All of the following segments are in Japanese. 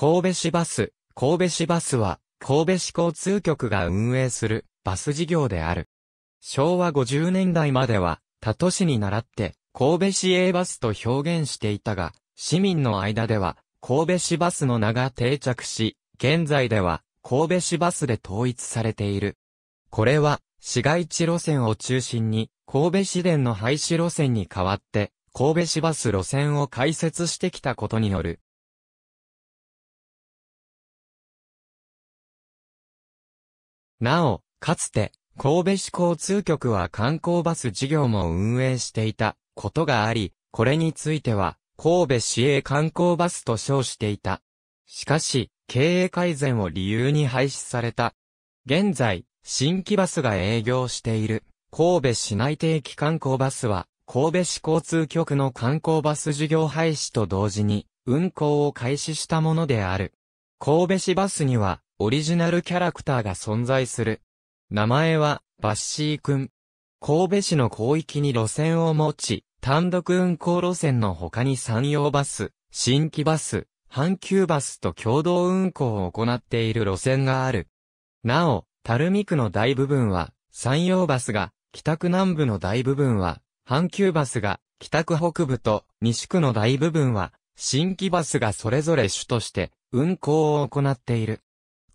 神戸市バス、神戸市バスは、神戸市交通局が運営するバス事業である。昭和50年代までは、他都市に倣って、神戸市営バスと表現していたが、市民の間では、神戸市バスの名が定着し、現在では、神戸市バスで統一されている。これは、市街地路線を中心に、神戸市電の廃止路線に代わって、神戸市バス路線を開設してきたことによるなお、かつて、神戸市交通局は観光バス事業も運営していたことがあり、これについては、神戸市営観光バスと称していた。しかし、経営改善を理由に廃止された。現在、新規バスが営業している、神戸市内定期観光バスは、神戸市交通局の観光バス事業廃止と同時に、運行を開始したものである。神戸市バスには、オリジナルキャラクターが存在する。名前は、バッシーくん。神戸市の広域に路線を持ち、単独運行路線の他に山陽バス、新規バス、阪急バスと共同運行を行っている路線がある。なお、垂水区の大部分は、山陽バスが、北区南部の大部分は、阪急バスが、北区北部と西区の大部分は、新規バスがそれぞれ主として運行を行っている。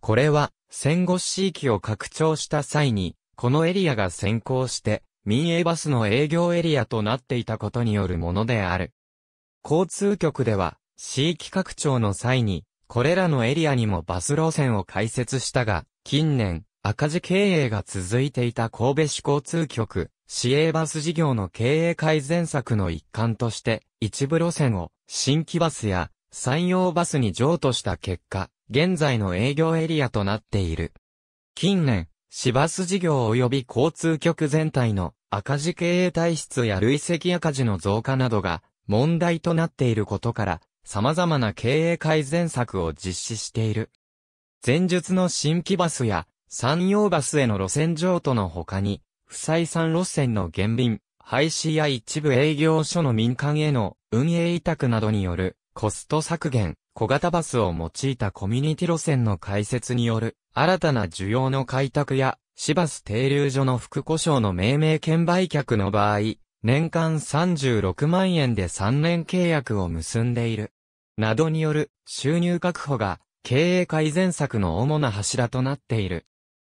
これは、戦後地域を拡張した際に、このエリアが先行して、民営バスの営業エリアとなっていたことによるものである。交通局では、地域拡張の際に、これらのエリアにもバス路線を開設したが、近年、赤字経営が続いていた神戸市交通局、市営バス事業の経営改善策の一環として、一部路線を新規バスや山陽バスに譲渡した結果、現在の営業エリアとなっている。近年、市バス事業及び交通局全体の赤字経営体質や累積赤字の増加などが問題となっていることから、様々な経営改善策を実施している。前述の新規バスや山陽バスへの路線譲渡の他に、不採算路線の減便、廃止や一部営業所の民間への運営委託などによるコスト削減、小型バスを用いたコミュニティ路線の開設による、新たな需要の開拓や、市バス停留所の副故障の命名券売却の場合、年間36万円で3年契約を結んでいる。などによる収入確保が経営改善策の主な柱となっている。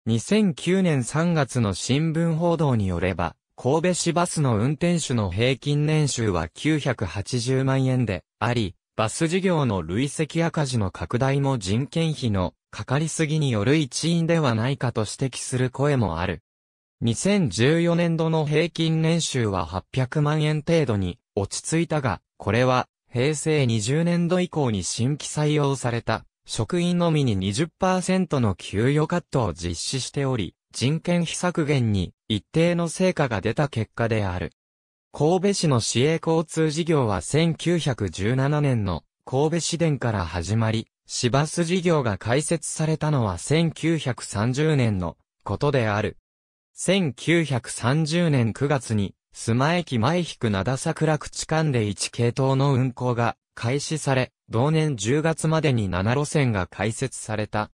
2009年3月の新聞報道によれば、神戸市バスの運転手の平均年収は980万円であり、バス事業の累積赤字の拡大も人件費のかかりすぎによる一因ではないかと指摘する声もある。2014年度の平均年収は800万円程度に落ち着いたが、これは平成20年度以降に新規採用された職員のみに20%の給与カットを実施しており、人件費削減に一定の成果が出た結果である。神戸市の市営交通事業は1917年の神戸市電から始まり、市バス事業が開設されたのは1930年のことである。1930年9月に、須磨駅前引く灘桜口間で1系統の運行が開始され、同年10月までに7路線が開設された。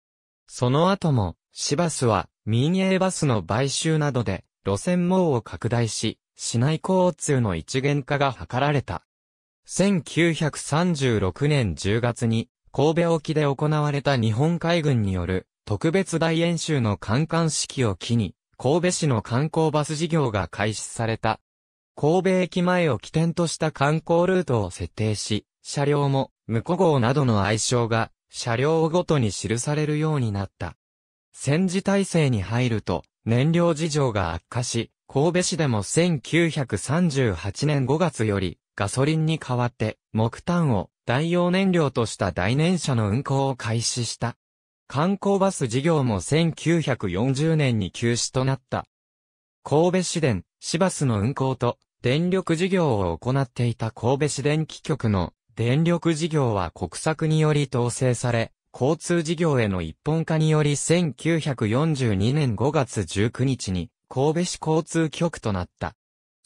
その後も、市バスは民営バスの買収などで路線網を拡大し、市内交通の一元化が図られた。1936年10月に神戸沖で行われた日本海軍による特別大演習の観艦式を機に神戸市の観光バス事業が開始された。神戸駅前を起点とした観光ルートを設定し、車両も、無古号などの愛称が、車両ごとに記されるようになった。戦時体制に入ると、燃料事情が悪化し、神戸市でも1938年5月より、ガソリンに代わって、木炭を代用燃料とした大燃車の運行を開始した。観光バス事業も1940年に休止となった。神戸市電、市バスの運行と電力事業を行っていた神戸市電気局の電力事業は国策により統制され、交通事業への一本化により1942年5月19日に神戸市交通局となった。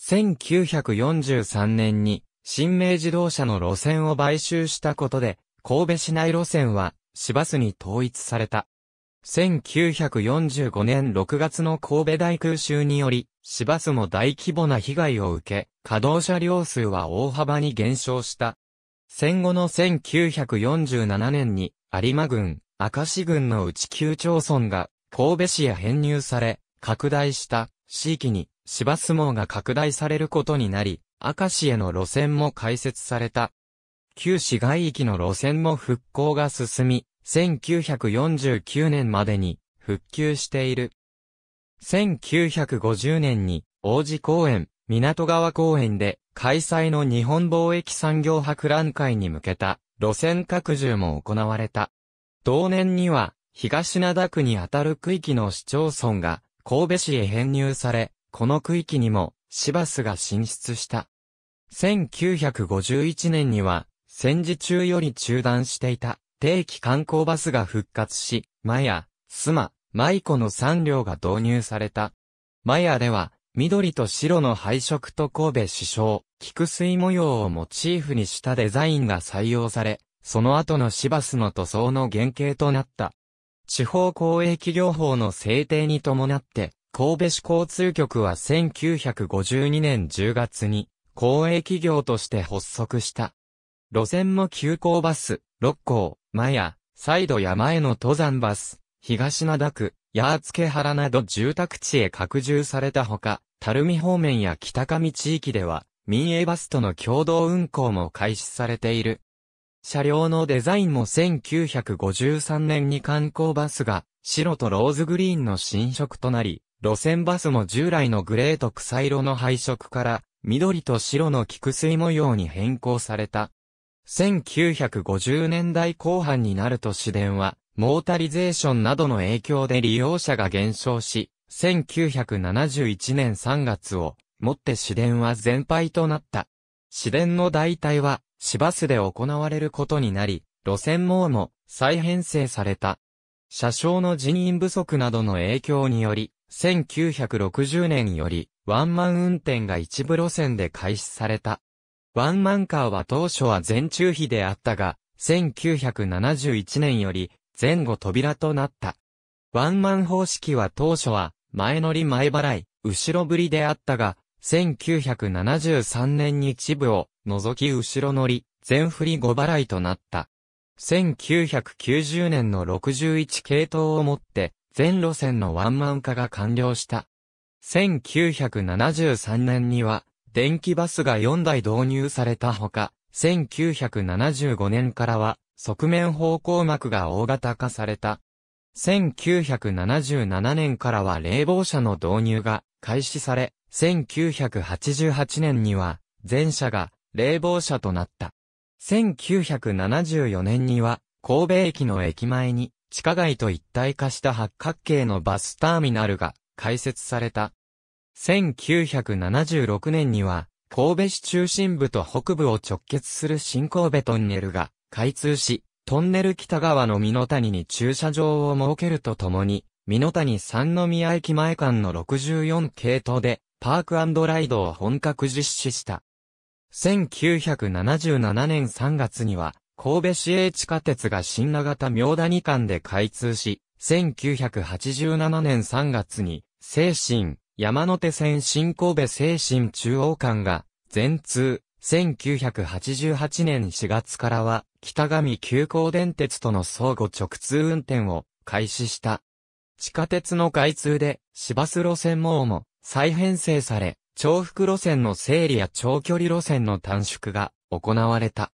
1943年に、新名自動車の路線を買収したことで、神戸市内路線は、市バスに統一された。1945年6月の神戸大空襲により、市バスも大規模な被害を受け、稼働車両数は大幅に減少した。戦後の1947年に、有馬郡、明石郡の内旧町村が、神戸市へ編入され、拡大した地域に芝相撲が拡大されることになり、明石への路線も開設された。旧市街域の路線も復興が進み、1949年までに復旧している。1950年に王子公園、港川公園で開催の日本貿易産業博覧会に向けた路線拡充も行われた。同年には東灘区にあたる区域の市町村が神戸市へ編入され、この区域にも、市バスが進出した。1951年には、戦時中より中断していた、定期観光バスが復活し、マヤ、スマ、マイコの3両が導入された。マヤでは、緑と白の配色と神戸市章、菊水模様をモチーフにしたデザインが採用され、その後の市バスの塗装の原型となった。地方公営企業法の制定に伴って、神戸市交通局は1952年10月に公営企業として発足した。路線も急行バス、六甲、マヤ、サイド山への登山バス、東灘区、八付原など住宅地へ拡充されたほか、垂水方面や北上地域では民営バスとの共同運行も開始されている。車両のデザインも1953年に観光バスが白とローズグリーンの新色となり、路線バスも従来のグレーと草色の配色から緑と白の菊水模様に変更された。1950年代後半になると市電はモータリゼーションなどの影響で利用者が減少し、1971年3月をもって市電は全廃となった。市電の代替は市バスで行われることになり、路線網も再編成された。車掌の人員不足などの影響により、1960年よりワンマン運転が一部路線で開始された。ワンマンカーは当初は全中比であったが、1971年より前後扉となった。ワンマン方式は当初は前乗り前払い、後ろ振りであったが、1973年に一部を除き後ろ乗り、全振り5払いとなった。1990年の61系統をもって、全路線のワンマン化が完了した。1973年には、電気バスが4台導入されたほか、1975年からは、側面方向膜が大型化された。1977年からは冷房車の導入が開始され、1988年には、全社が冷房車となった。1974年には、神戸駅の駅前に、地下街と一体化した八角形のバスターミナルが開設された。1976年には、神戸市中心部と北部を直結する新神戸トンネルが開通し、トンネル北側の美濃谷に駐車場を設けるとともに、美濃谷三宮駅前間の64系統で、パークライドを本格実施した。1977年3月には、神戸市営地下鉄が新長田明谷間で開通し、1987年3月に、精神、山手線新神戸精神中央間が、全通、1988年4月からは、北上急行電鉄との相互直通運転を開始した。地下鉄の開通で、市バス路線網も再編成され、重複路線の整理や長距離路線の短縮が行われた。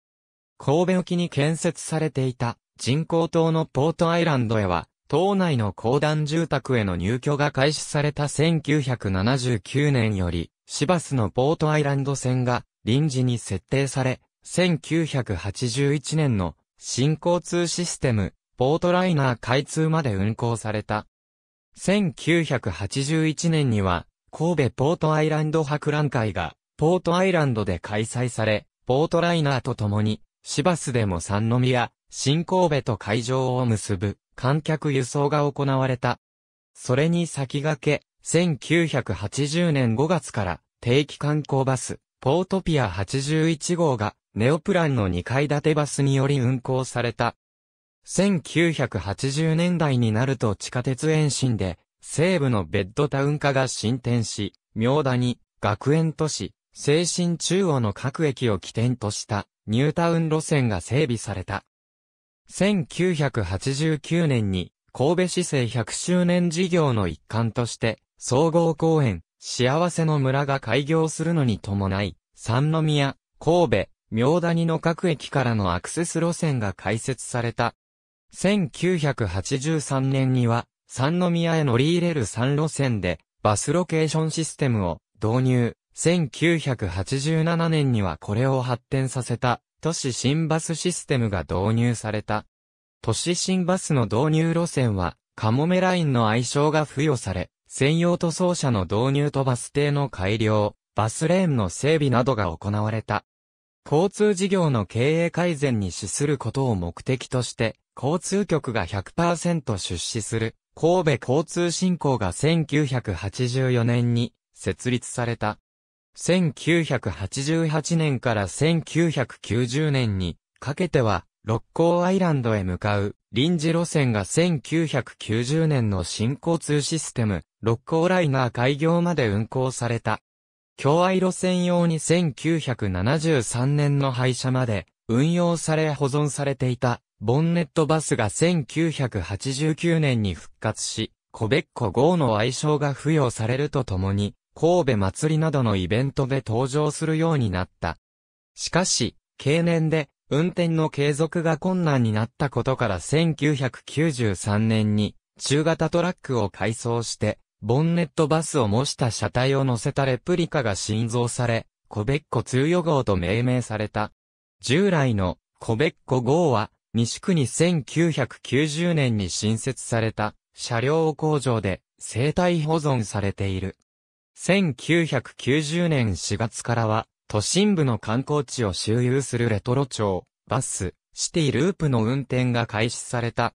神戸沖に建設されていた人工島のポートアイランドへは、島内の公団住宅への入居が開始された1979年より、シバスのポートアイランド線が臨時に設定され、1981年の新交通システム、ポートライナー開通まで運行された。1981年には、神戸ポートアイランド博覧会が、ポートアイランドで開催され、ポートライナーと共に、市バスでも三宮、新神戸と会場を結ぶ、観客輸送が行われた。それに先駆け、1980年5月から定期観光バス、ポートピア81号がネオプランの2階建てバスにより運行された。1980年代になると地下鉄延伸で西部のベッドタウン化が進展し、明田に、学園都市、精神中央の各駅を起点としたニュータウン路線が整備された。1989年に神戸市政100周年事業の一環として総合公園幸せの村が開業するのに伴い三宮、神戸、明谷の各駅からのアクセス路線が開設された。1983年には三宮へ乗り入れる3路線で、バスロケーションシステムを導入。1987年にはこれを発展させた、都市新バスシステムが導入された。都市新バスの導入路線は、カモメラインの愛称が付与され、専用塗装車の導入とバス停の改良、バスレーンの整備などが行われた。交通事業の経営改善に資することを目的として、交通局が100%出資する神戸交通振興が1984年に設立された。1988年から1990年にかけては六甲アイランドへ向かう臨時路線が1990年の新交通システム六甲ライナー開業まで運行された。共愛路線用に1973年の廃車まで運用され保存されていたボンネットバスが1989年に復活し、コベッコ号の愛称が付与されるとともに、神戸祭りなどのイベントで登場するようになった。しかし、経年で、運転の継続が困難になったことから1993年に、中型トラックを改装して、ボンネットバスを模した車体を乗せたレプリカが新造され、コベッコ通予号と命名された。従来のコベッコ号は西区に1990年に新設された車両工場で生態保存されている。1990年4月からは都心部の観光地を周遊するレトロ町、バス、シティループの運転が開始された。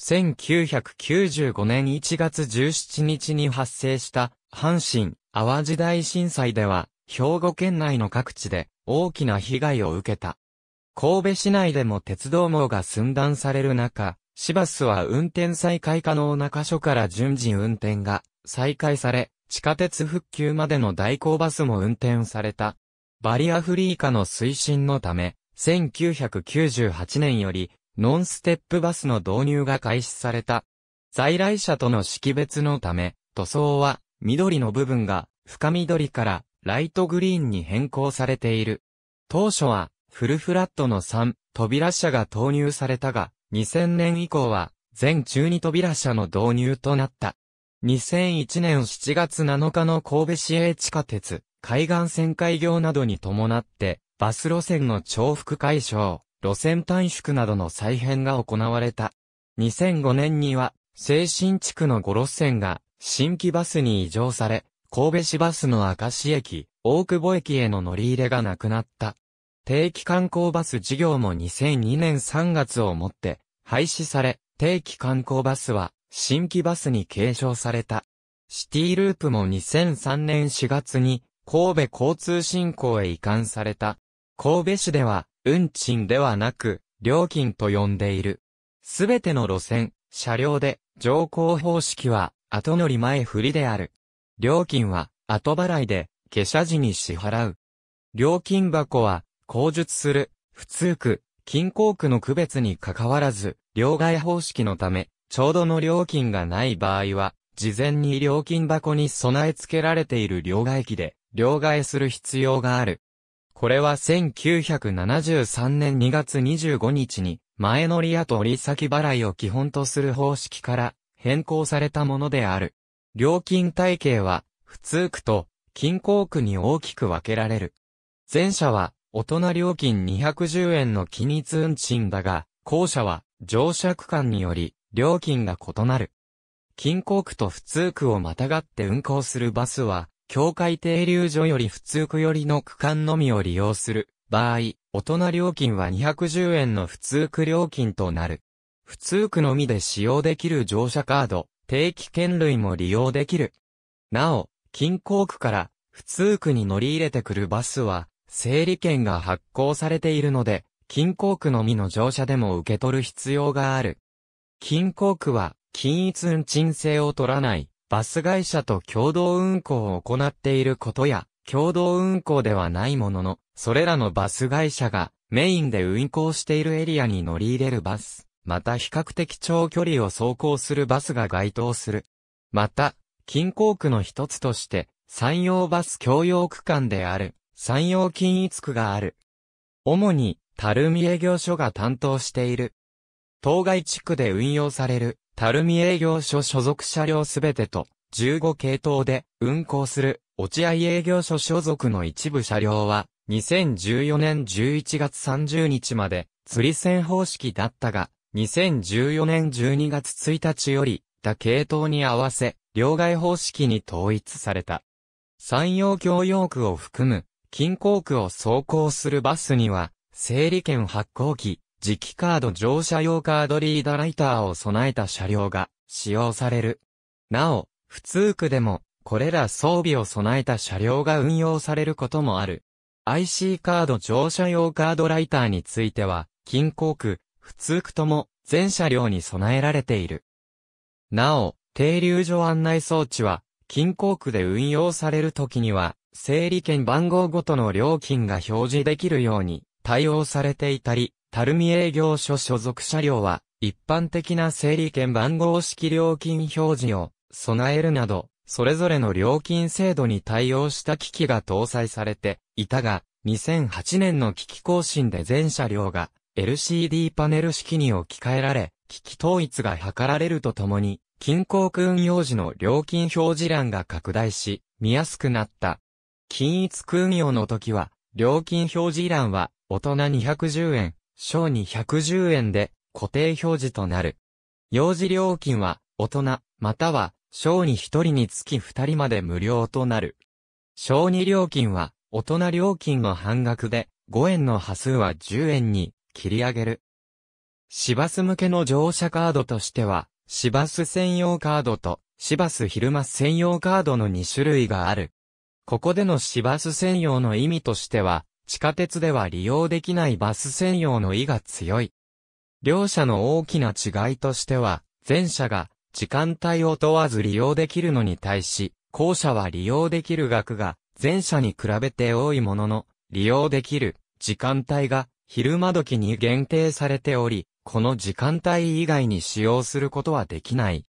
1995年1月17日に発生した阪神・淡路大震災では兵庫県内の各地で大きな被害を受けた。神戸市内でも鉄道網が寸断される中、市バスは運転再開可能な箇所から順次運転が再開され、地下鉄復旧までの代行バスも運転された。バリアフリー化の推進のため、1998年より、ノンステップバスの導入が開始された。在来車との識別のため、塗装は、緑の部分が、深緑から、ライトグリーンに変更されている。当初は、フルフラットの3扉車が投入されたが、2000年以降は全中2扉車の導入となった。2001年7月7日の神戸市営地下鉄、海岸線開業などに伴って、バス路線の重複解消、路線短縮などの再編が行われた。2005年には、西新地区の5路線が、新規バスに移乗され、神戸市バスの明石駅、大久保駅への乗り入れがなくなった。定期観光バス事業も2002年3月をもって廃止され、定期観光バスは新規バスに継承された。シティループも2003年4月に神戸交通振興へ移管された。神戸市では運賃ではなく料金と呼んでいる。すべての路線、車両で乗降方式は後乗り前振りである。料金は後払いで下車時に支払う。料金箱は口述する、普通区、近郊区の区別に関わらず、両替方式のため、ちょうどの料金がない場合は、事前に料金箱に備え付けられている両替機で、両替する必要がある。これは1973年2月25日に、前乗りや取り先払いを基本とする方式から変更されたものである。料金体系は、普通区と近郊区に大きく分けられる。前者は、大人料金210円の機密運賃だが、後者は乗車区間により料金が異なる。近郊区と普通区をまたがって運行するバスは、境界停留所より普通区寄りの区間のみを利用する場合、大人料金は210円の普通区料金となる。普通区のみで使用できる乗車カード、定期券類も利用できる。なお、近郊区から普通区に乗り入れてくるバスは、整理券が発行されているので、金工区のみの乗車でも受け取る必要がある。金工区は、均一運賃制を取らない、バス会社と共同運行を行っていることや、共同運行ではないものの、それらのバス会社がメインで運行しているエリアに乗り入れるバス、また比較的長距離を走行するバスが該当する。また、近郊区の一つとして、山陽バス共用区間である山陽均一区がある。主に、垂水営業所が担当している。当該地区で運用される、垂水営業所所属車両すべてと、15系統で運行する、落合営業所所属の一部車両は、2014年11月30日まで、釣り線方式だったが、2014年12月1日より、他系統に合わせ、両替方式に統一された。山陽共用区を含む近郊区を走行するバスには、整理券発行機、磁気カード乗車用カードリーダライターを備えた車両が使用される。なお、普通区でも、これら装備を備えた車両が運用されることもある。IC カード乗車用カードライターについては、近郊区、普通区とも、全車両に備えられている。なお、停留所案内装置は、近郊区で運用されるときには、整理券番号ごとの料金が表示できるように対応されていたり、垂水営業所所属車両は、一般的な整理券番号式料金表示を備えるなど、それぞれの料金制度に対応した機器が搭載されていたが、2008年の機器更新で全車両が LCD パネル式に置き換えられ、機器統一が図られるとともに、近衡区運用時の料金表示欄が拡大し、見やすくなった。均一空業の時は、料金表示欄は、大人210円、小210円で、固定表示となる。幼児料金は、大人、または、小2 1人につき2人まで無料となる。小2料金は、大人料金の半額で、5円の波数は10円に、切り上げる。市バス向けの乗車カードとしては、市バス専用カードと、市バス昼間専用カードの2種類がある。ここでの市バス専用の意味としては、地下鉄では利用できないバス専用の意が強い。両者の大きな違いとしては、前者が時間帯を問わず利用できるのに対し、後者は利用できる額が前者に比べて多いものの、利用できる時間帯が昼間時に限定されており、この時間帯以外に使用することはできない。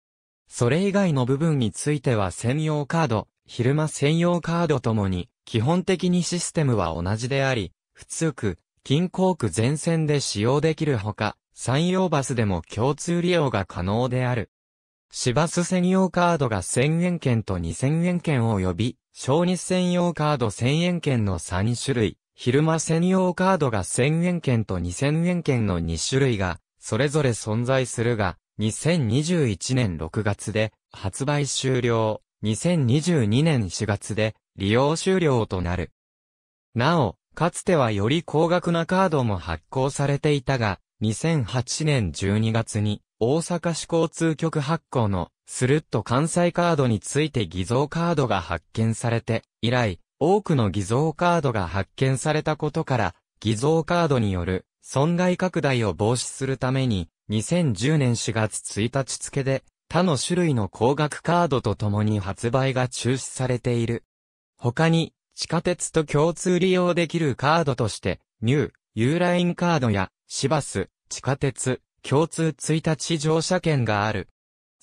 それ以外の部分については専用カード、昼間専用カードともに、基本的にシステムは同じであり、普通区、近郊区全線で使用できるほか、山陽バスでも共通利用が可能である。市バス専用カードが1000円券と2000円券及び、小日専用カード1000円券の3種類、昼間専用カードが1000円券と2000円券の2種類が、それぞれ存在するが、2021年6月で発売終了。2022年4月で利用終了となる。なお、かつてはより高額なカードも発行されていたが、2008年12月に大阪市交通局発行のスルッと関西カードについて偽造カードが発見されて以来、多くの偽造カードが発見されたことから、偽造カードによる損害拡大を防止するために、2010年4月1日付で他の種類の高額カードとともに発売が中止されている。他に、地下鉄と共通利用できるカードとして、ニュー、ユーラインカードや、シバス、地下鉄、共通1日乗車券がある。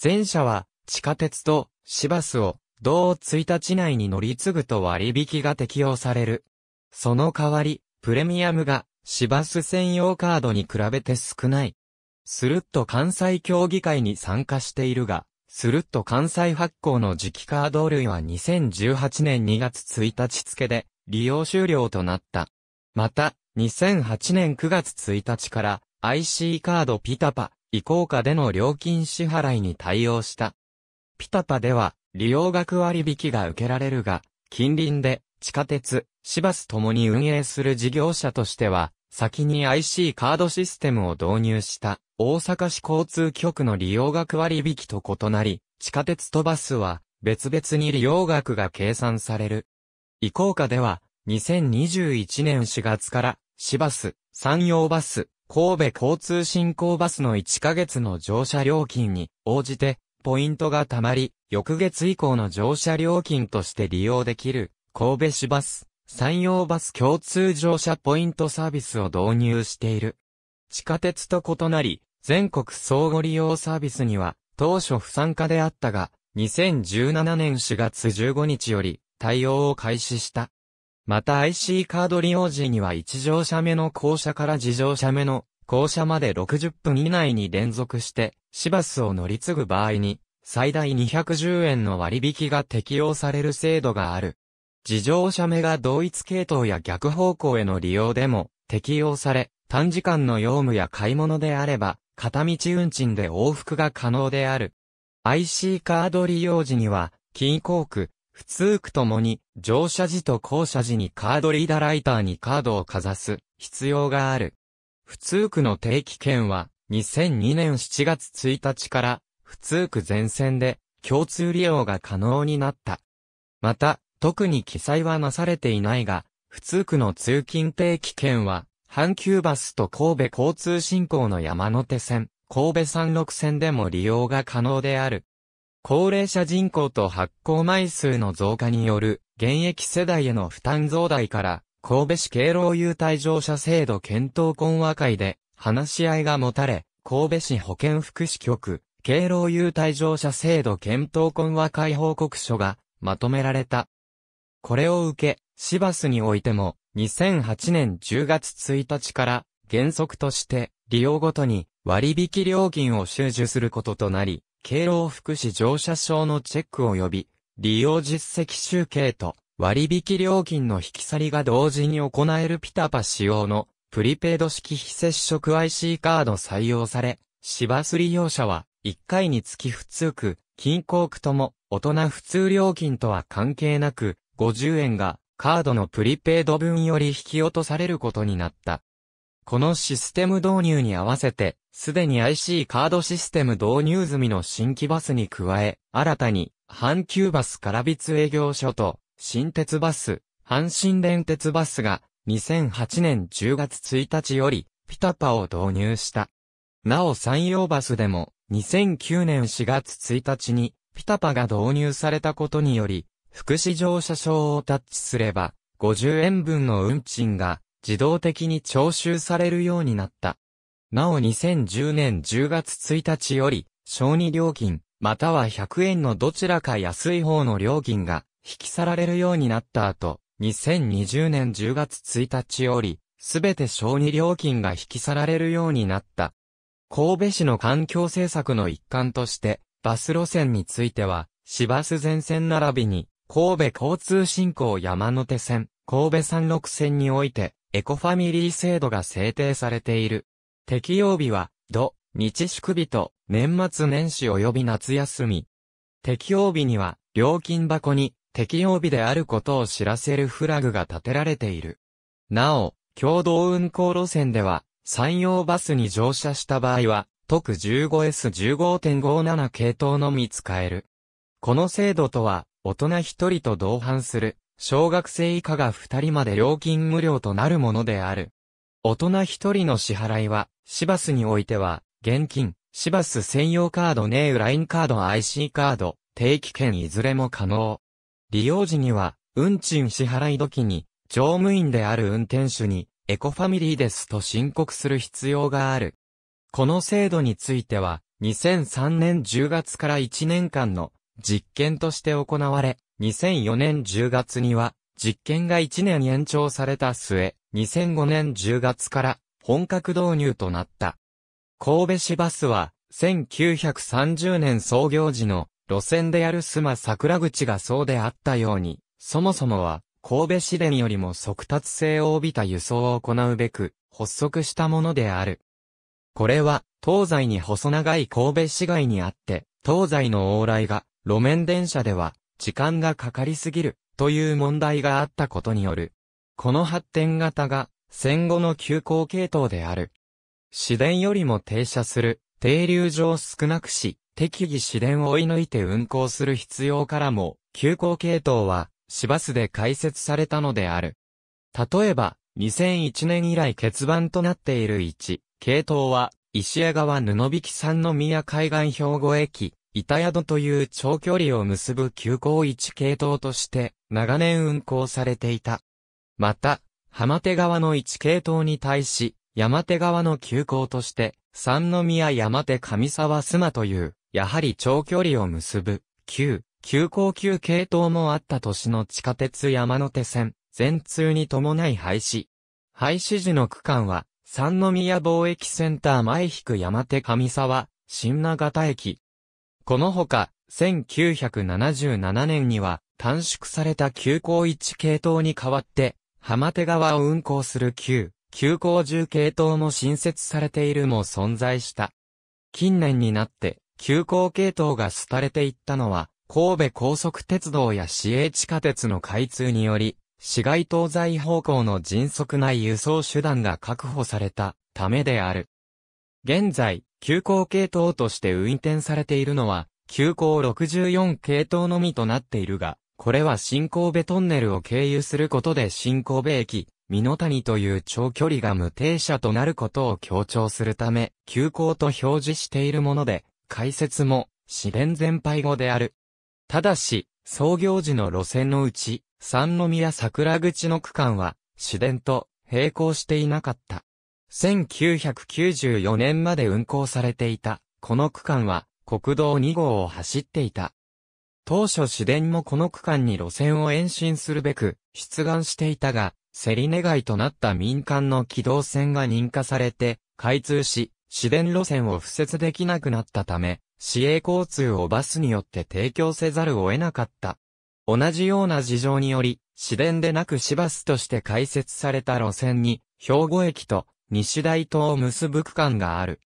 前者は、地下鉄と、シバスを、同1日内に乗り継ぐと割引が適用される。その代わり、プレミアムが、シバス専用カードに比べて少ない。スルッと関西協議会に参加しているが、スルッと関西発行の磁気カード類は2018年2月1日付で利用終了となった。また、2008年9月1日から IC カードピタパ移行下での料金支払いに対応した。ピタパでは利用額割引が受けられるが、近隣で地下鉄、市バスともに運営する事業者としては先に IC カードシステムを導入した大阪市交通局の利用額割引と異なり、地下鉄とバスは別々に利用額が計算される。移行下では、2021年4月から、市バス、山陽バス、神戸交通振興バスの1ヶ月の乗車料金に応じて、ポイントが貯まり、翌月以降の乗車料金として利用できる、神戸市バス、山陽バス共通乗車ポイントサービスを導入している。地下鉄と異なり、全国相互利用サービスには、当初不参加であったが、2017年4月15日より、対応を開始した。また IC カード利用時には1乗車目の降車から自乗車目の降車まで60分以内に連続して、市バスを乗り継ぐ場合に、最大210円の割引が適用される制度がある。自乗車目が同一系統や逆方向への利用でも適用され、短時間の用務や買い物であれば、片道運賃で往復が可能である。IC カード利用時には、近郊区、普通区ともに、乗車時と降車時にカードリーダーライターにカードをかざす必要がある。普通区の定期券は、2002年7月1日から、普通区全線で、共通利用が可能になった。また、特に記載はなされていないが、普通区の通勤定期券は、阪急バスと神戸交通振興の山手線、神戸山陸線でも利用が可能である。高齢者人口と発行枚数の増加による現役世代への負担増大から神戸市敬老優待乗車制度検討懇話会で話し合いが持たれ神戸市保健福祉局敬老優待乗車制度検討懇話会報告書がまとめられた。これを受け、シバスにおいても、2008年10月1日から原則として利用ごとに割引料金を収受することとなり、敬老福祉乗車証のチェック及び利用実績集計と割引料金の引き去りが同時に行えるピタパ使用のプリペイド式非接触 IC カード採用され、シバス利用者は1回につき普通区、近郊区とも大人普通料金とは関係なく50円がカードのプリペイド分より引き落とされることになった。このシステム導入に合わせて、すでに IC カードシステム導入済みの新規バスに加え、新たに、阪急バスからつ営業所と、新鉄バス、阪神電鉄バスが、2008年10月1日より、ピタパを導入した。なお山陽バスでも、2009年4月1日に、ピタパが導入されたことにより、福祉乗車証をタッチすれば、50円分の運賃が自動的に徴収されるようになった。なお2010年10月1日より、小児料金、または100円のどちらか安い方の料金が引き去られるようになった後、2020年10月1日より、すべて小児料金が引き去られるようになった。神戸市の環境政策の一環として、バス路線については、市バス全線並びに、神戸交通振興山手線、神戸山六線において、エコファミリー制度が制定されている。適用日は、土、日祝日と、年末年始及び夏休み。適用日には、料金箱に、適用日であることを知らせるフラグが立てられている。なお、共同運行路線では、山陽バスに乗車した場合は、特 15S15.57 系統のみ使える。この制度とは、大人一人と同伴する、小学生以下が二人まで料金無料となるものである。大人一人の支払いは、シバスにおいては、現金、シバス専用カードネーラインカード IC カード、定期券いずれも可能。利用時には、運賃支払い時に、乗務員である運転手に、エコファミリーですと申告する必要がある。この制度については、2003年10月から1年間の実験として行われ、2004年10月には、実験が1年延長された末、2005年10月から本格導入となった。神戸市バスは、1930年創業時の路線である須磨桜口がそうであったように、そもそもは、神戸市電よりも速達性を帯びた輸送を行うべく、発足したものである。これは、東西に細長い神戸市街にあって、東西の往来が路面電車では、時間がかかりすぎる、という問題があったことによる。この発展型が、戦後の急行系統である。市電よりも停車する、停留場を少なくし、適宜市電を追い抜いて運行する必要からも、急行系統は、市バスで開設されたのである。例えば、2001年以来欠番となっている1、系統は、石屋川布引山の宮海岸兵庫駅、板宿という長距離を結ぶ急行1系統として長年運行されていた。また、浜手川の1系統に対し、山手川の急行として、三宮山手上沢須磨という、やはり長距離を結ぶ、旧、急行急系統もあった年の地下鉄山手線、全通に伴い廃止。廃止時の区間は、三宮貿易センター前引く山手上沢、新長田駅、このほか、1977年には、短縮された急行1系統に代わって、浜手川を運行する旧、急行10系統も新設されているも存在した。近年になって、急行系統が廃れていったのは、神戸高速鉄道や市営地下鉄の開通により、市街東西方向の迅速な輸送手段が確保されたためである。現在、急行系統として運転されているのは、急行64系統のみとなっているが、これは新神戸トンネルを経由することで新神戸駅、美濃谷という長距離が無停車となることを強調するため、急行と表示しているもので、解説も、市電全廃語である。ただし、創業時の路線のうち、三宮桜口の区間は、市電と並行していなかった。1994年まで運行されていた、この区間は国道2号を走っていた。当初市電もこの区間に路線を延伸するべく出願していたが、競り願いとなった民間の機動線が認可されて、開通し、市電路線を敷設できなくなったため、市営交通をバスによって提供せざるを得なかった。同じような事情により、市電でなく市バスとして開設された路線に、兵庫駅と西大東を結ぶ区間がある。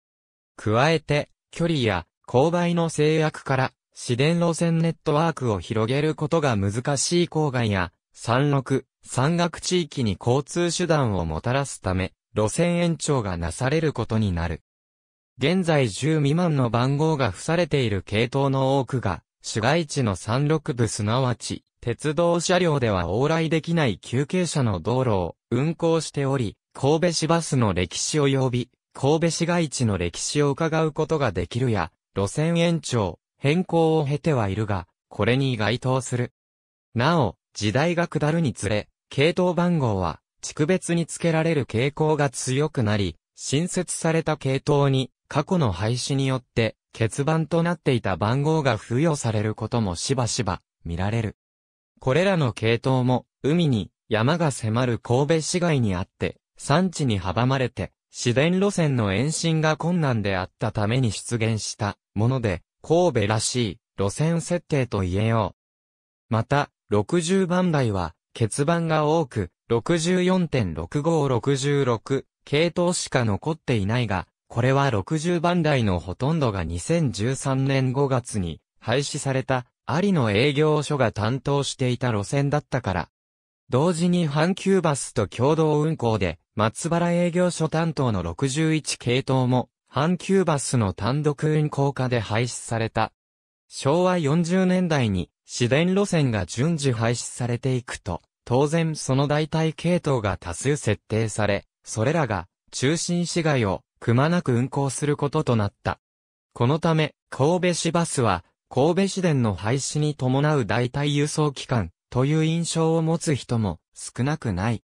加えて、距離や勾配の制約から、市電路線ネットワークを広げることが難しい郊外や、山麓、山岳地域に交通手段をもたらすため、路線延長がなされることになる。現在10未満の番号が付されている系統の多くが、市街地の山麓部すなわち、鉄道車両では往来できない休憩車の道路を運行しており、神戸市バスの歴史及び、神戸市街地の歴史を伺うことができるや、路線延長、変更を経てはいるが、これに該当する。なお、時代が下るにつれ、系統番号は、地区別に付けられる傾向が強くなり、新設された系統に、過去の廃止によって、欠番となっていた番号が付与されることもしばしば、見られる。これらの系統も、海に、山が迫る神戸市街にあって、産地に阻まれて、市電路線の延伸が困難であったために出現したもので、神戸らしい路線設定と言えよう。また、60番台は、欠番が多く、64.6566系統しか残っていないが、これは60番台のほとんどが2013年5月に廃止された、ありの営業所が担当していた路線だったから、同時に阪急バスと共同運行で、松原営業所担当の61系統も、阪急バスの単独運行下で廃止された。昭和40年代に、市電路線が順次廃止されていくと、当然その代替系統が多数設定され、それらが中心市街をくまなく運行することとなった。このため、神戸市バスは、神戸市電の廃止に伴う代替輸送機関、という印象を持つ人も少なくない。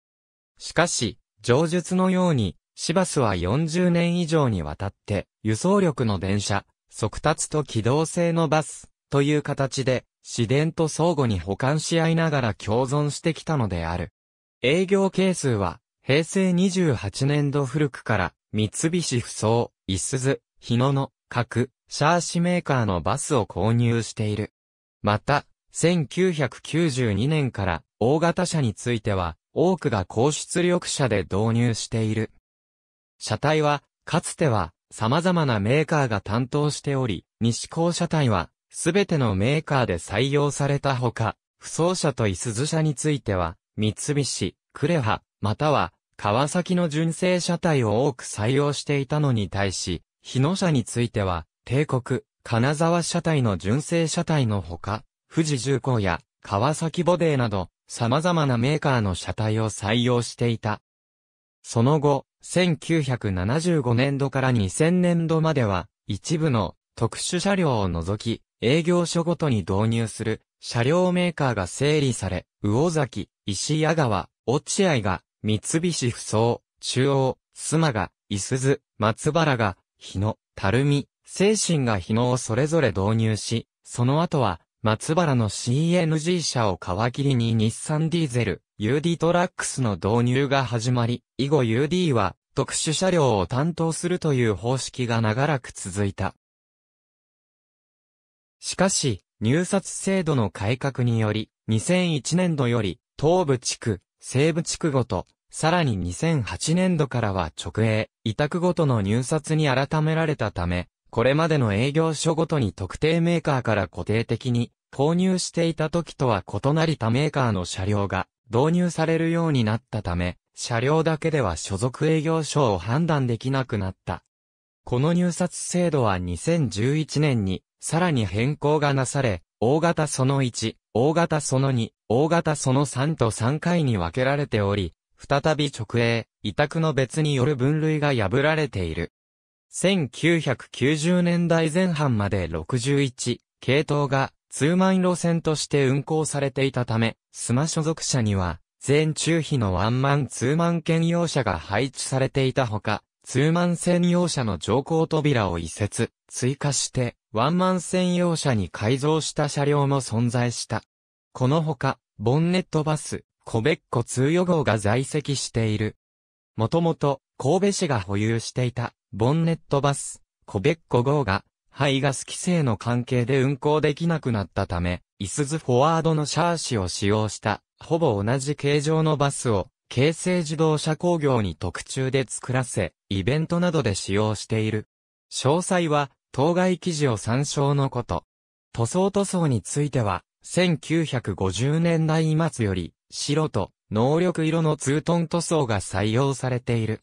しかし、上述のように、シバスは40年以上にわたって、輸送力の電車、速達と機動性のバス、という形で、市電と相互に保管し合いながら共存してきたのである。営業係数は、平成28年度古くから、三菱不走、いすず、日野の、各、シャーシメーカーのバスを購入している。また、1992年から大型車については多くが高出力車で導入している。車体はかつては様々なメーカーが担当しており、西高車体はすべてのメーカーで採用されたほか、不走車といすず車については、三菱、クレハ、または、川崎の純正車体を多く採用していたのに対し、日野車については、帝国、金沢車体の純正車体のほか、富士重工や川崎ボデーなど様々なメーカーの車体を採用していた。その後、1975年度から2000年度までは一部の特殊車両を除き営業所ごとに導入する車両メーカーが整理され、魚崎、石屋川、落合が、三菱不走、中央、須磨が、伊鈴、松原が、日野、垂水、精神が日野をそれぞれ導入し、その後は、松原の CNG 車を皮切りに日産ディーゼル、UD トラックスの導入が始まり、以後 UD は特殊車両を担当するという方式が長らく続いた。しかし、入札制度の改革により、2001年度より、東部地区、西部地区ごと、さらに2008年度からは直営、委託ごとの入札に改められたため、これまでの営業所ごとに特定メーカーから固定的に購入していた時とは異なり他メーカーの車両が導入されるようになったため、車両だけでは所属営業所を判断できなくなった。この入札制度は2011年にさらに変更がなされ、大型その1、大型その2、大型その3と3回に分けられており、再び直営、委託の別による分類が破られている。1990年代前半まで61系統がマン路線として運行されていたため、スマ所属者には、全中比のワンマンツーマン兼用車が配置されていたほか、ツーマン専用車の乗降扉を移設、追加して、ワンマン専用車に改造した車両も存在した。このほか、ボンネットバス、コベッコ通予号が在籍している。もともと、神戸市が保有していた、ボンネットバス、コベッコ号が、排ガス規制の関係で運行できなくなったため、イスズフォワードのシャーシを使用した、ほぼ同じ形状のバスを、京成自動車工業に特注で作らせ、イベントなどで使用している。詳細は、当該記事を参照のこと。塗装塗装については、1950年代末より、白と能力色のツートン塗装が採用されている。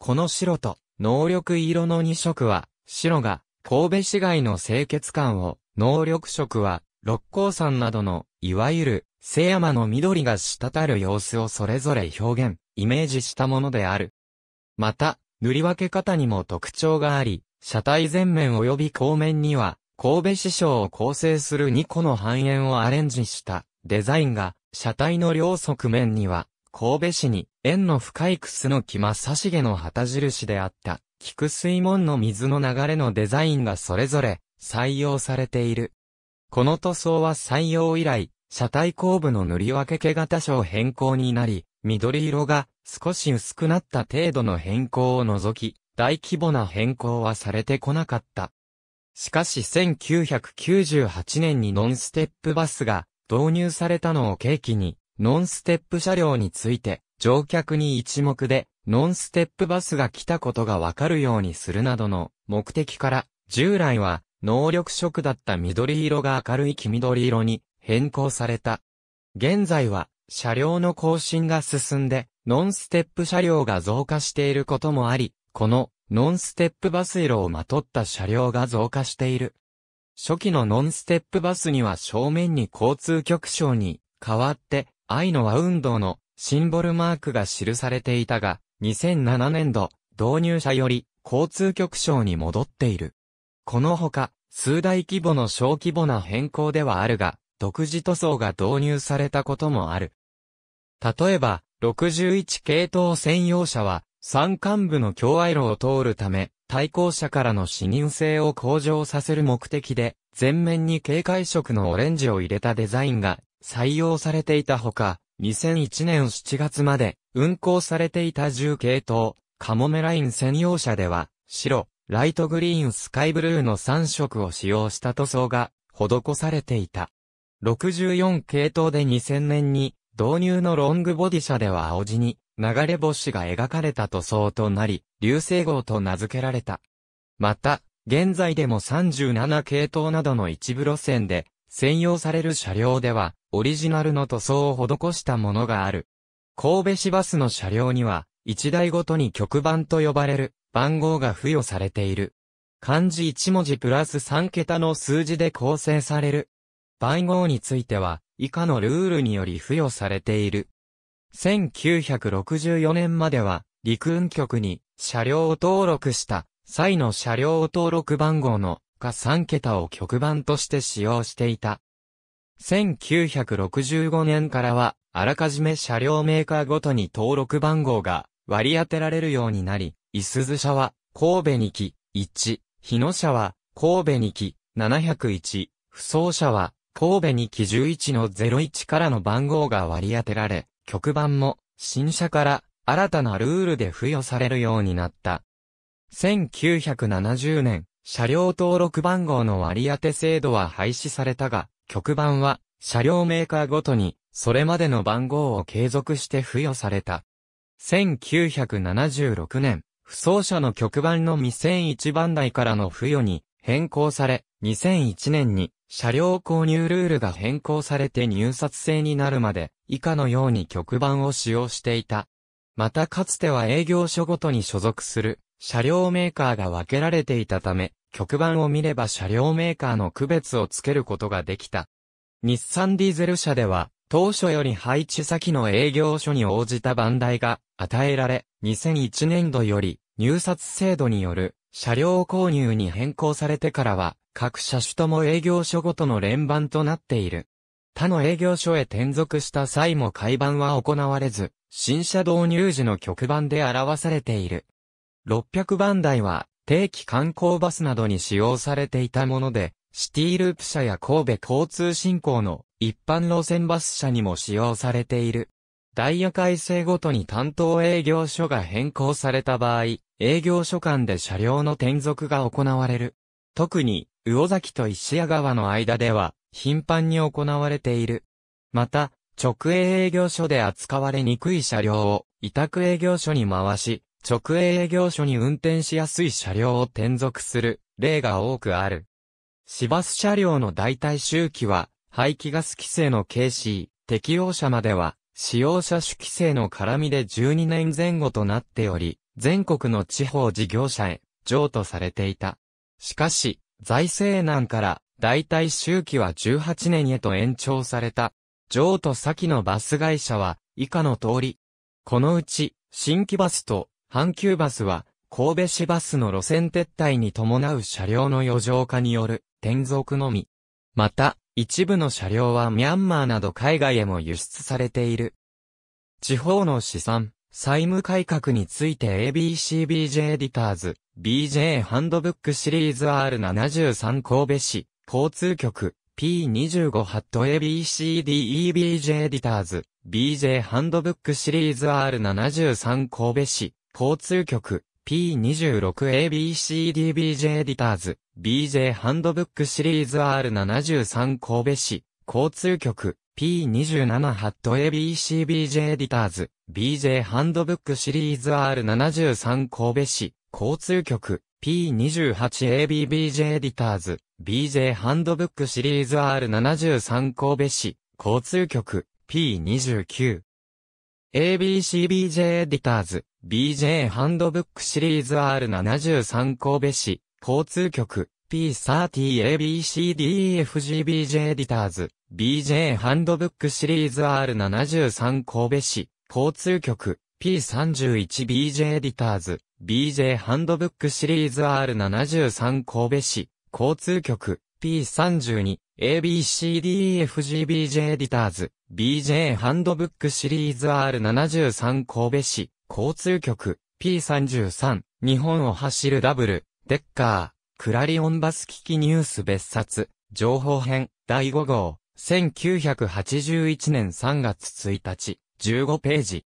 この白と能力色の2色は、白が神戸市街の清潔感を、能力色は、六甲山などの、いわゆる、聖山の緑が滴る様子をそれぞれ表現、イメージしたものである。また、塗り分け方にも特徴があり、車体前面及び後面には、神戸市章を構成する2個の半円をアレンジしたデザインが、車体の両側面には、神戸市に縁の深いの木正げの旗印であった。菊水門の水の流れのデザインがそれぞれ採用されている。この塗装は採用以来、車体後部の塗り分け毛型を変更になり、緑色が少し薄くなった程度の変更を除き、大規模な変更はされてこなかった。しかし1998年にノンステップバスが導入されたのを契機に、ノンステップ車両について乗客に一目でノンステップバスが来たことがわかるようにするなどの目的から、従来は能力色だった緑色が明るい黄緑色に変更された。現在は車両の更新が進んで、ノンステップ車両が増加していることもあり、このノンステップバス色をまとった車両が増加している。初期のノンステップバスには正面に交通局章に代わって愛の和運動のシンボルマークが記されていたが、2007年度、導入者より、交通局省に戻っている。このほか、数大規模の小規模な変更ではあるが、独自塗装が導入されたこともある。例えば、61系統専用車は、山間部の共愛路を通るため、対向車からの視認性を向上させる目的で、前面に警戒色のオレンジを入れたデザインが採用されていたほか、2001年7月まで運行されていた10系統、カモメライン専用車では、白、ライトグリーンスカイブルーの3色を使用した塗装が施されていた。64系統で2000年に導入のロングボディ車では青地に流れ星が描かれた塗装となり、流星号と名付けられた。また、現在でも37系統などの一部路線で専用される車両では、オリジナルの塗装を施したものがある。神戸市バスの車両には、1台ごとに局番と呼ばれる番号が付与されている。漢字1文字プラス3桁の数字で構成される。番号については、以下のルールにより付与されている。1964年までは、陸運局に車両を登録した際の車両登録番号の下3桁を曲盤として使用していた。1965年からは、あらかじめ車両メーカーごとに登録番号が割り当てられるようになり、いすず車は神戸に来1、日野車は神戸に来701、不走車は神戸に来11の01からの番号が割り当てられ、局番も新車から新たなルールで付与されるようになった。1970年、車両登録番号の割り当て制度は廃止されたが、局番は車両メーカーごとにそれまでの番号を継続して付与された。1976年、不走車の局番の2001番台からの付与に変更され、2001年に車両購入ルールが変更されて入札制になるまで以下のように局番を使用していた。またかつては営業所ごとに所属する車両メーカーが分けられていたため、局版を見れば車両メーカーの区別をつけることができた。日産ディーゼル車では、当初より配置先の営業所に応じた番台が与えられ、2001年度より入札制度による車両購入に変更されてからは、各車種とも営業所ごとの連番となっている。他の営業所へ転属した際も改番は行われず、新車導入時の局番で表されている。600番台は定期観光バスなどに使用されていたもので、シティループ社や神戸交通振興の一般路線バス社にも使用されている。ダイヤ改正ごとに担当営業所が変更された場合、営業所間で車両の転属が行われる。特に、魚崎と石屋川の間では、頻繁に行われている。また、直営営業所で扱われにくい車両を委託営業所に回し、直営営業所に運転しやすい車両を転属する例が多くある。市バス車両の代替周期は、排気ガス規制の軽視、適用車までは、使用者主規制の絡みで12年前後となっており、全国の地方事業者へ譲渡されていた。しかし、財政難から代替周期は18年へと延長された。譲渡先のバス会社は以下の通り。このうち、新規バスと阪急バスは、神戸市バスの路線撤退に伴う車両の余剰化による転属のみ。また、一部の車両はミャンマーなど海外へも輸出されている。地方の資産、債務改革について ABCBJ エディターズ、BJ ハンドブックシリーズ R73 神戸市、交通局、P25 ハット ABCDEBJ エディターズ、BJ ハンドブックシリーズ R73 神戸市、交通局 P26ABCDBJ エディターズ BJ ハンドブックシリーズ R73 神戸市交通局 P27 ハット ABCBJ エディターズ BJ ハンドブックシリーズ R73 神戸市交通局 P28ABBJ エディターズ BJ ハンドブックシリーズ R73 神戸市交通局 P29 ABCBJ エディターズ、BJ ハンドブックシリーズ R73 神戸市、交通局、P30ABCDEFGBJ エディターズ、BJ ハンドブックシリーズ R73 神戸市、交通局、P31BJ エディターズ、BJ ハンドブックシリーズ R73 神戸市、交通局、P32、ABCDEFGBJ エディターズ、BJ ハンドブックシリーズ R73 神戸市、交通局、P33、日本を走るダブル、デッカー、クラリオンバス機器ニュース別冊、情報編、第5号、1981年3月1日、15ページ。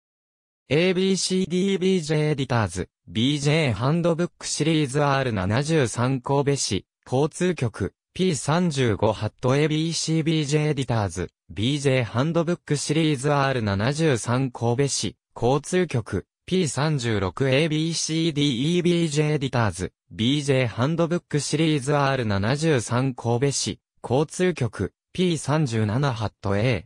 ABCDBJ エディターズ、BJ ハンドブックシリーズ R73 神戸市、交通局、P35 ハット ABCBJ エディターズ BJ ハンドブックシリーズ R73 神戸市交通局 P36ABCDEBJ エディターズ BJ ハンドブックシリーズ R73 神戸市交通局 P37 ハット A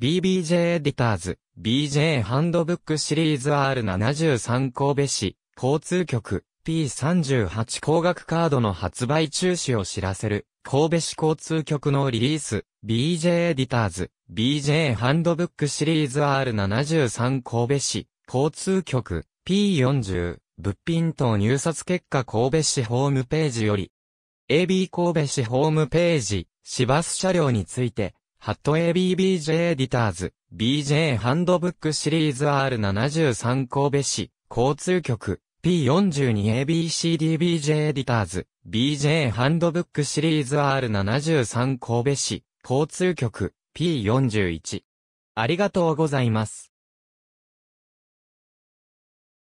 BBJ エディターズ BJ ハンドブックシリーズ R73 神戸市交通局 p 3 8工学カードの発売中止を知らせる、神戸市交通局のリリース、BJ エディターズ、BJ ハンドブックシリーズ R73 神戸市、交通局、P40、物品等入札結果神戸市ホームページより、AB 神戸市ホームページ、市バス車両について、ハット ABBJ エディターズ、BJ ハンドブックシリーズ R73 神戸市、交通局、P42ABCDBJ エディターズ BJ ハンドブックシリーズ R73 神戸市交通局 P41 ありがとうございます。